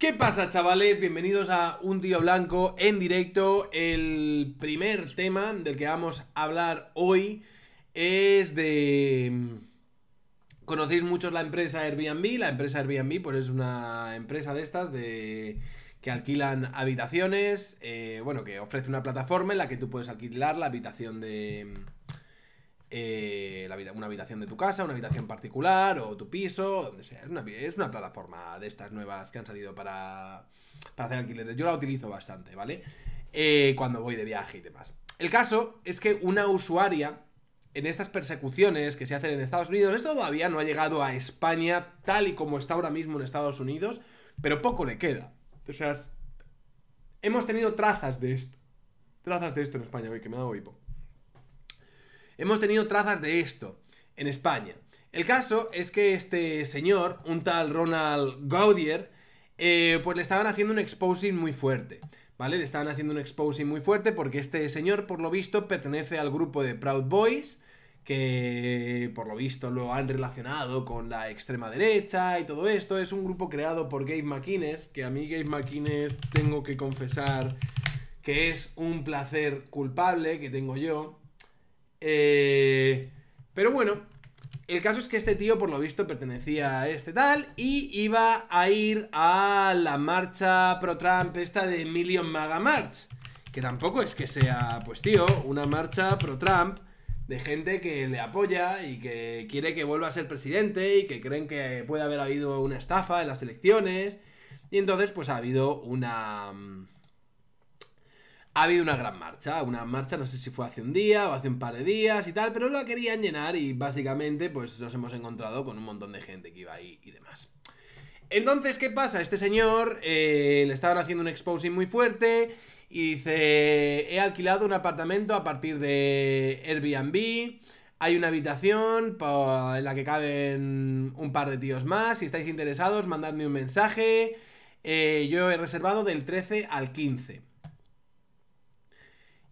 ¿Qué pasa, chavales? Bienvenidos a Un Tío Blanco en directo. El primer tema del que vamos a hablar hoy es de... Mm, Conocéis muchos la empresa Airbnb. La empresa Airbnb pues es una empresa de estas de que alquilan habitaciones, eh, bueno, que ofrece una plataforma en la que tú puedes alquilar la habitación de, eh, una habitación de tu casa, una habitación particular o tu piso, donde sea. Es una, plataforma de estas nuevas que han salido para, hacer alquileres. Yo la utilizo bastante, ¿vale? Eh, cuando voy de viaje y demás. El caso es que una usuaria en estas persecuciones que se hacen en Estados Unidos, esto todavía no ha llegado a España tal y como está ahora mismo en Estados Unidos, pero poco le queda. O sea, hemos tenido trazas de esto. Trazas de esto en España, que me da hipo. Hemos tenido trazas de esto en España. El caso es que este señor, un tal Ronald Gaudier, eh, pues le estaban haciendo un exposing muy fuerte. ¿Vale? Le estaban haciendo un exposing muy fuerte porque este señor, por lo visto, pertenece al grupo de Proud Boys, que por lo visto lo han relacionado con la extrema derecha y todo esto. Es un grupo creado por Gabe McInnes, que a mí Gabe McInnes tengo que confesar que es un placer culpable que tengo yo. Eh, pero bueno, el caso es que este tío, por lo visto, pertenecía a este tal y iba a ir a la marcha pro-Trump esta de Million Maga March. Que tampoco es que sea, pues tío, una marcha pro-Trump de gente que le apoya y que quiere que vuelva a ser presidente y que creen que puede haber habido una estafa en las elecciones. Y entonces, pues ha habido una... Mm, ha habido una gran marcha, una marcha, no sé si fue hace un día o hace un par de días y tal, pero la querían llenar y básicamente pues nos hemos encontrado con un montón de gente que iba ahí y demás. Entonces, ¿qué pasa? Este señor eh, le estaban haciendo un exposing muy fuerte y dice, he alquilado un apartamento a partir de Airbnb, hay una habitación en la que caben un par de tíos más, si estáis interesados, mandadme un mensaje, eh, yo he reservado del 13 al 15.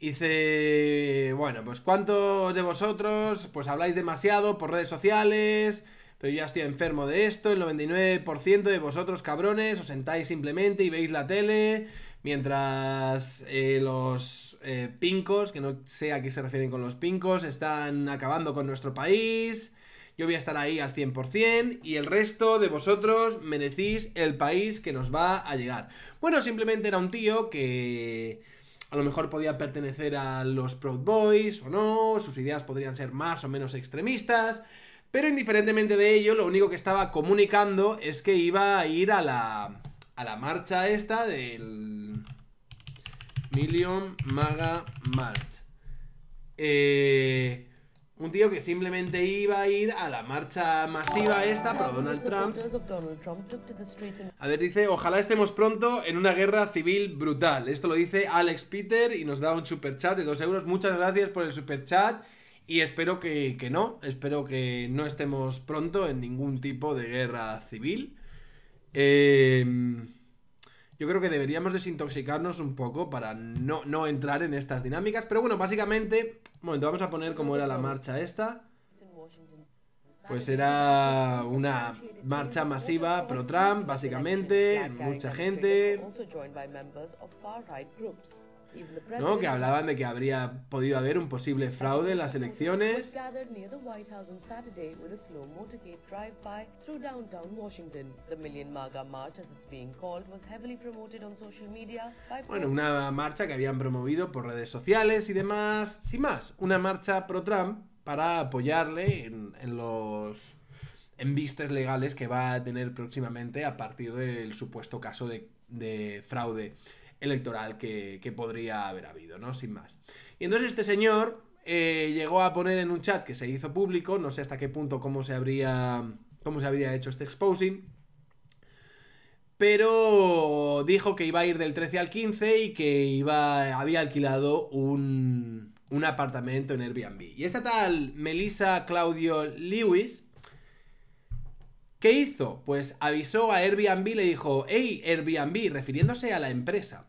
Dice, bueno, pues ¿cuántos de vosotros pues habláis demasiado por redes sociales? Pero yo ya estoy enfermo de esto, el 99% de vosotros cabrones os sentáis simplemente y veis la tele, mientras eh, los eh, pincos, que no sé a qué se refieren con los pincos, están acabando con nuestro país. Yo voy a estar ahí al 100% y el resto de vosotros merecís el país que nos va a llegar. Bueno, simplemente era un tío que a lo mejor podía pertenecer a los Proud Boys o no, sus ideas podrían ser más o menos extremistas, pero indiferentemente de ello, lo único que estaba comunicando es que iba a ir a la, a la marcha esta del Million Maga March. Eh, un tío que simplemente iba a ir a la marcha masiva esta para Donald Trump. A ver, dice, ojalá estemos pronto en una guerra civil brutal. Esto lo dice Alex Peter y nos da un super chat de 2 euros. Muchas gracias por el super chat y espero que, que no. Espero que no estemos pronto en ningún tipo de guerra civil. Eh yo creo que deberíamos desintoxicarnos un poco para no, entrar en estas dinámicas. Pero bueno, básicamente, un momento, vamos a poner cómo era la marcha esta. Pues era una marcha masiva pro-Trump, básicamente, mucha gente. ¿no? que hablaban de que habría podido haber un posible fraude en las elecciones. Bueno, una marcha que habían promovido por redes sociales y demás, sin más, una marcha pro Trump para apoyarle en, en los embistes legales que va a tener próximamente a partir del supuesto caso de, de fraude electoral que, podría haber habido, ¿no? Sin más. Y entonces este señor eh, llegó a poner en un chat que se hizo público, no sé hasta qué punto cómo se habría, cómo se hecho este exposing, pero dijo que iba a ir del 13 al 15 y que iba, había alquilado un, apartamento en Airbnb. Y esta tal Melissa Claudio Lewis, ¿qué hizo? Pues avisó a Airbnb, le dijo, hey Airbnb, refiriéndose a la empresa.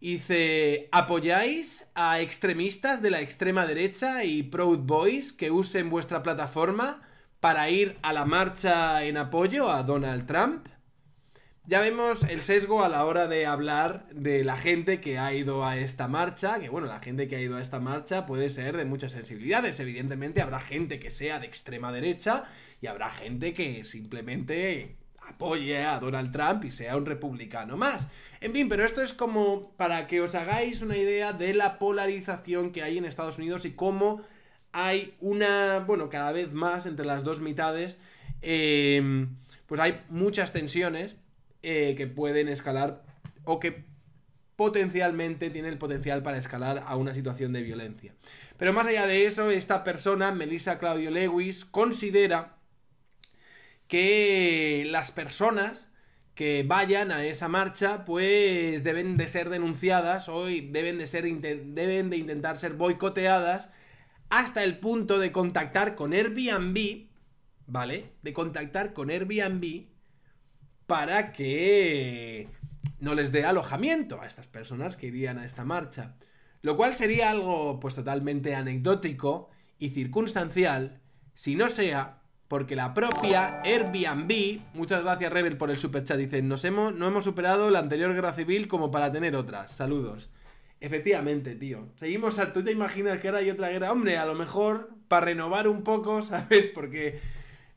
Hice, ¿apoyáis a extremistas de la extrema derecha y Proud Boys que usen vuestra plataforma para ir a la marcha en apoyo a Donald Trump? Ya vemos el sesgo a la hora de hablar de la gente que ha ido a esta marcha, que bueno, la gente que ha ido a esta marcha puede ser de muchas sensibilidades, evidentemente habrá gente que sea de extrema derecha y habrá gente que simplemente apoye a Donald Trump y sea un republicano más. En fin, pero esto es como para que os hagáis una idea de la polarización que hay en Estados Unidos y cómo hay una, bueno, cada vez más entre las dos mitades, em, pues hay muchas tensiones eh, que pueden escalar o que potencialmente tiene el potencial para escalar a una situación de violencia. Pero más allá de eso, esta persona, Melissa Claudio Lewis, considera que las personas que vayan a esa marcha, pues deben de ser denunciadas o deben de, ser, deben de intentar ser boicoteadas hasta el punto de contactar con Airbnb, ¿vale? De contactar con Airbnb para que no les dé alojamiento a estas personas que irían a esta marcha. Lo cual sería algo pues totalmente anecdótico y circunstancial si no sea porque la propia Airbnb, muchas gracias Rebel por el superchat, dice, nos hemos, no hemos superado la anterior guerra civil como para tener otras. Saludos. Efectivamente, tío. Seguimos al. ¿Tú te imaginas que ahora hay otra guerra? Hombre, a lo mejor para renovar un poco, ¿sabes? Porque,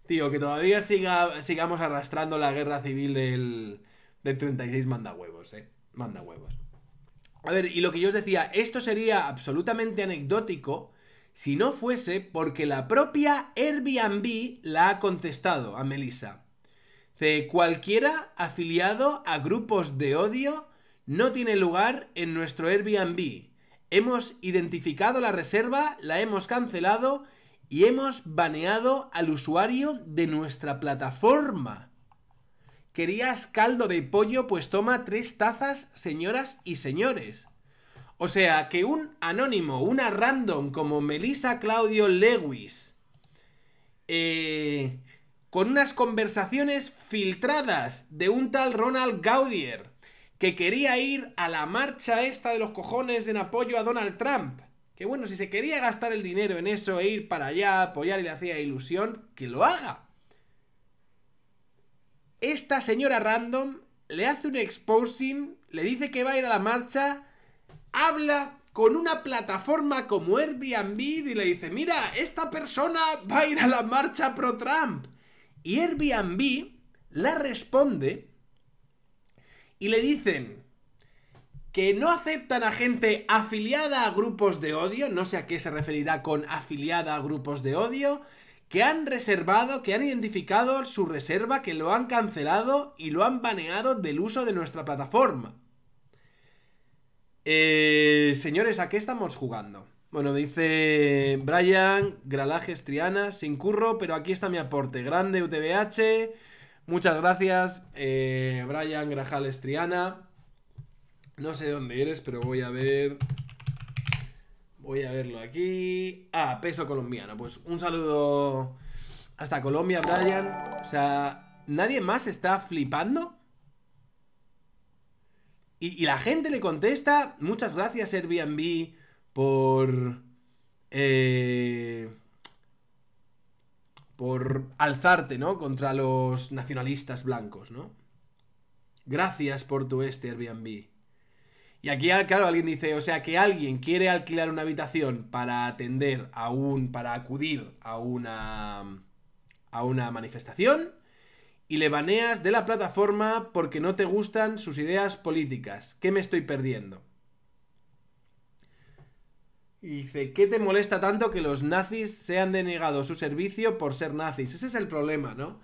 tío, que todavía siga, sigamos arrastrando la guerra civil del, del 36 manda huevos, ¿eh? Manda huevos. A ver, y lo que yo os decía, esto sería absolutamente anecdótico si no fuese porque la propia Airbnb la ha contestado a Melissa. De cualquiera afiliado a grupos de odio no tiene lugar en nuestro Airbnb. Hemos identificado la reserva, la hemos cancelado y hemos baneado al usuario de nuestra plataforma. ¿Querías caldo de pollo? Pues toma tres tazas, señoras y señores. O sea, que un anónimo, una random como Melissa Claudio Lewis, eh, con unas conversaciones filtradas de un tal Ronald Gaudier, que quería ir a la marcha esta de los cojones en apoyo a Donald Trump. Que bueno, si se quería gastar el dinero en eso e ir para allá, apoyar y le hacía ilusión, que lo haga. Esta señora random le hace un exposing, le dice que va a ir a la marcha habla con una plataforma como Airbnb y le dice, mira, esta persona va a ir a la marcha pro Trump. Y Airbnb la responde y le dicen que no aceptan a gente afiliada a grupos de odio, no sé a qué se referirá con afiliada a grupos de odio, que han reservado, que han identificado su reserva, que lo han cancelado y lo han baneado del uso de nuestra plataforma. Eh, señores, ¿a qué estamos jugando? Bueno, dice Brian, Gralajes, Triana, sin curro, pero aquí está mi aporte. Grande UTBH. Muchas gracias, eh, Brian, Grajales, Triana. No sé dónde eres, pero voy a ver. Voy a verlo aquí. Ah, peso colombiano. Pues un saludo hasta Colombia, Brian. O sea, ¿nadie más está flipando? y, la gente le contesta, muchas gracias Airbnb por... Eh, por alzarte, ¿no? Contra los nacionalistas blancos, ¿no? Gracias por tu este Airbnb. Y aquí, claro, alguien dice, o sea, que alguien quiere alquilar una habitación para atender a un, para acudir a una, a una manifestación y le baneas de la plataforma porque no te gustan sus ideas políticas. ¿Qué me estoy perdiendo? Y dice, ¿qué te molesta tanto que los nazis sean denegado su servicio por ser nazis? Ese es el problema, ¿no?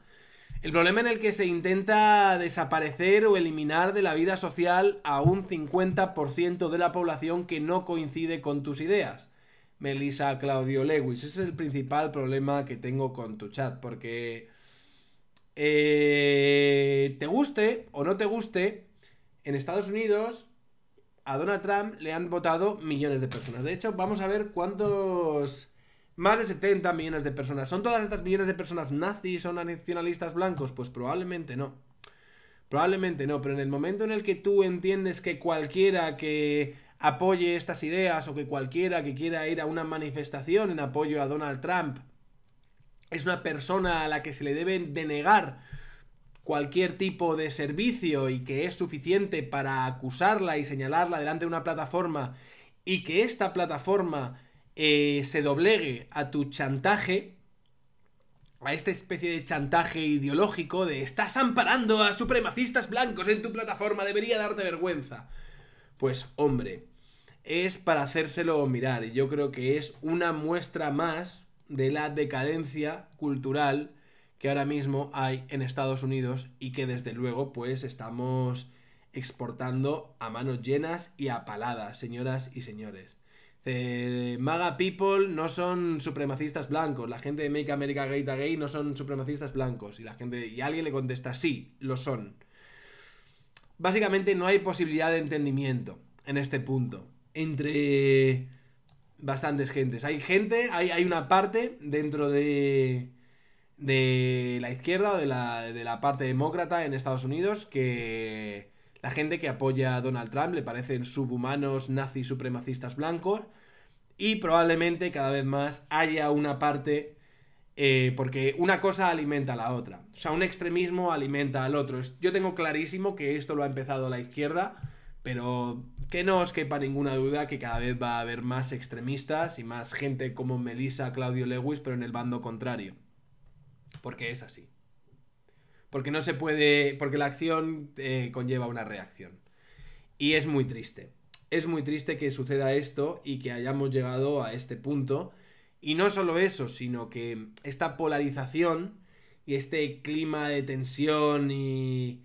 El problema en el que se intenta desaparecer o eliminar de la vida social a un 50% de la población que no coincide con tus ideas. Melissa Claudio Lewis, ese es el principal problema que tengo con tu chat, porque eh, te guste o no te guste, en Estados Unidos a Donald Trump le han votado millones de personas. De hecho, vamos a ver cuántos... Más de 70 millones de personas. ¿Son todas estas millones de personas nazis o nacionalistas blancos? Pues probablemente no. Probablemente no, pero en el momento en el que tú entiendes que cualquiera que apoye estas ideas o que cualquiera que quiera ir a una manifestación en apoyo a Donald Trump es una persona a la que se le deben denegar cualquier tipo de servicio y que es suficiente para acusarla y señalarla delante de una plataforma y que esta plataforma eh, se doblegue a tu chantaje, a esta especie de chantaje ideológico de estás amparando a supremacistas blancos en tu plataforma, debería darte vergüenza. Pues hombre, es para hacérselo mirar y yo creo que es una muestra más de la decadencia cultural que ahora mismo hay en Estados Unidos y que desde luego pues estamos exportando a manos llenas y a paladas, señoras y señores. Eh, MAGA People no son supremacistas blancos, la gente de Make America Great Again no son supremacistas blancos y la gente y alguien le contesta sí, lo son. Básicamente no hay posibilidad de entendimiento en este punto entre bastantes gentes. Hay gente, hay, hay una parte dentro de, de la izquierda o de la, parte demócrata en Estados Unidos que la gente que apoya a Donald Trump le parecen subhumanos, nazis, supremacistas blancos y probablemente cada vez más haya una parte eh, porque una cosa alimenta a la otra. O sea, un extremismo alimenta al otro. Yo tengo clarísimo que esto lo ha empezado la izquierda pero que no os quepa ninguna duda que cada vez va a haber más extremistas y más gente como Melissa, Claudio Lewis, pero en el bando contrario. Porque es así. Porque no se puede. Porque la acción eh, conlleva una reacción. Y es muy triste. Es muy triste que suceda esto y que hayamos llegado a este punto. Y no solo eso, sino que esta polarización y este clima de tensión y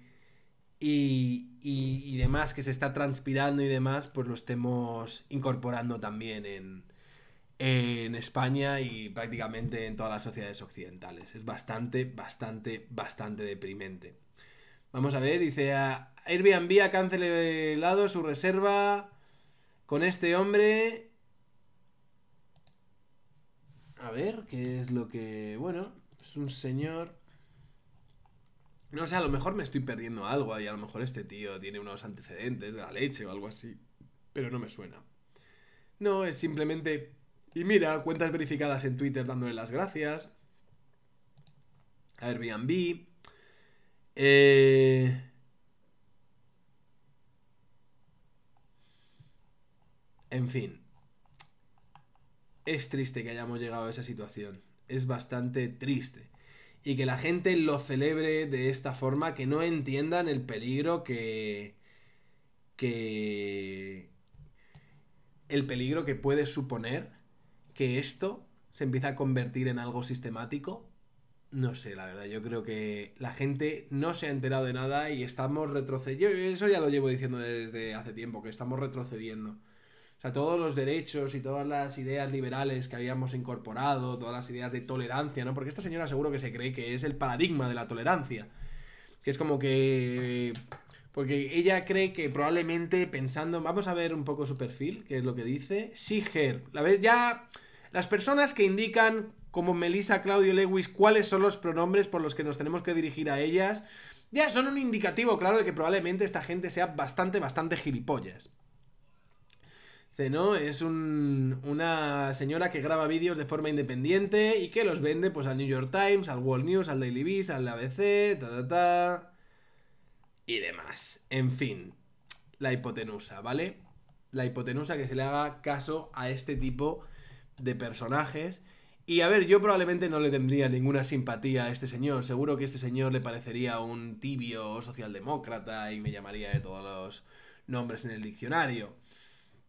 y, demás que se está transpirando y demás, pues lo estemos incorporando también en, España y prácticamente en todas las sociedades occidentales. Es bastante, bastante, bastante deprimente. Vamos a ver, dice a Airbnb ha cancelado su reserva con este hombre. A ver, ¿qué es lo que... Bueno, es un señor... No sé, a lo mejor me estoy perdiendo algo y a lo mejor este tío tiene unos antecedentes de la leche o algo así, pero no me suena. No, es simplemente... Y mira, cuentas verificadas en Twitter dándole las gracias. Airbnb. Eh, en fin. Es triste que hayamos llegado a esa situación. Es bastante triste y que la gente lo celebre de esta forma, que no entiendan el peligro que... que... el peligro que puede suponer que esto se empieza a convertir en algo sistemático. No sé, la verdad, yo creo que la gente no se ha enterado de nada y estamos retrocediendo. Eso ya lo llevo diciendo desde hace tiempo, que estamos retrocediendo. O sea, todos los derechos y todas las ideas liberales que habíamos incorporado, todas las ideas de tolerancia, ¿no? Porque esta señora seguro que se cree que es el paradigma de la tolerancia. Que es como que... Porque ella cree que probablemente pensando... Vamos a ver un poco su perfil, que es lo que dice. Siger. La vez ya... Las personas que indican, como Melissa, Claudio Lewis, cuáles son los pronombres por los que nos tenemos que dirigir a ellas, ya son un indicativo claro de que probablemente esta gente sea bastante, bastante gilipollas. Zeno es un, una señora que graba vídeos de forma independiente y que los vende pues al New York Times, al World News, al Daily Beast, al ABC, ta ta ta y demás. En fin, la hipotenusa, ¿vale? La hipotenusa que se le haga caso a este tipo de personajes. Y a ver, yo probablemente no le tendría ninguna simpatía a este señor. Seguro que este señor le parecería un tibio socialdemócrata y me llamaría de todos los nombres en el diccionario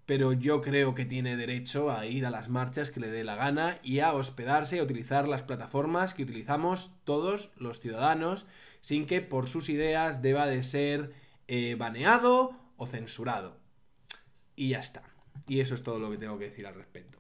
pero yo creo que tiene derecho a ir a las marchas que le dé la gana y a hospedarse y a utilizar las plataformas que utilizamos todos los ciudadanos sin que por sus ideas deba de ser eh, baneado o censurado. Y ya está. Y eso es todo lo que tengo que decir al respecto.